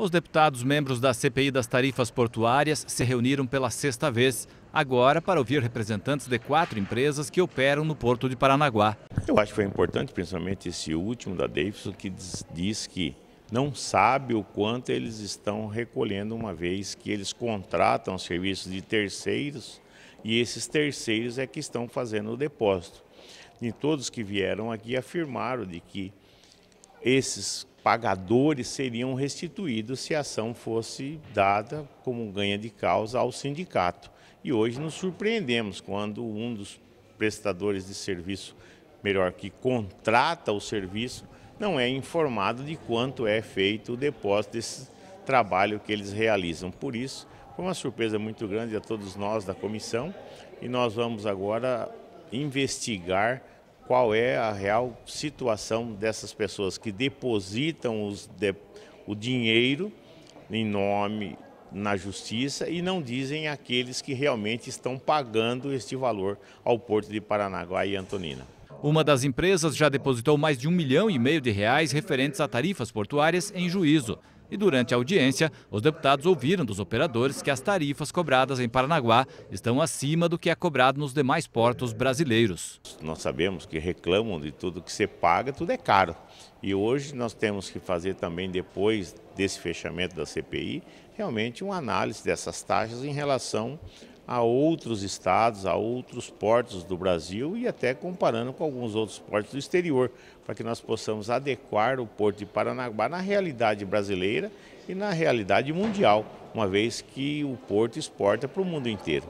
Os deputados membros da CPI das tarifas portuárias se reuniram pela sexta vez, agora para ouvir representantes de quatro empresas que operam no Porto de Paranaguá. Eu acho que foi importante, principalmente esse último da Davidson, que diz, diz que não sabe o quanto eles estão recolhendo, uma vez que eles contratam serviços de terceiros e esses terceiros é que estão fazendo o depósito. E todos que vieram aqui afirmaram de que esses pagadores seriam restituídos se a ação fosse dada como ganha de causa ao sindicato. E hoje nos surpreendemos quando um dos prestadores de serviço, melhor que contrata o serviço, não é informado de quanto é feito o depósito desse trabalho que eles realizam. Por isso, foi uma surpresa muito grande a todos nós da comissão e nós vamos agora investigar qual é a real situação dessas pessoas que depositam de, o dinheiro em nome na justiça e não dizem aqueles que realmente estão pagando este valor ao Porto de Paranaguá e Antonina. Uma das empresas já depositou mais de um milhão e meio de reais referentes a tarifas portuárias em juízo. E durante a audiência, os deputados ouviram dos operadores que as tarifas cobradas em Paranaguá estão acima do que é cobrado nos demais portos brasileiros. Nós sabemos que reclamam de tudo que você paga, tudo é caro. E hoje nós temos que fazer também, depois desse fechamento da CPI, realmente uma análise dessas taxas em relação a outros estados, a outros portos do Brasil e até comparando com alguns outros portos do exterior, para que nós possamos adequar o porto de Paranaguá na realidade brasileira e na realidade mundial, uma vez que o porto exporta para o mundo inteiro.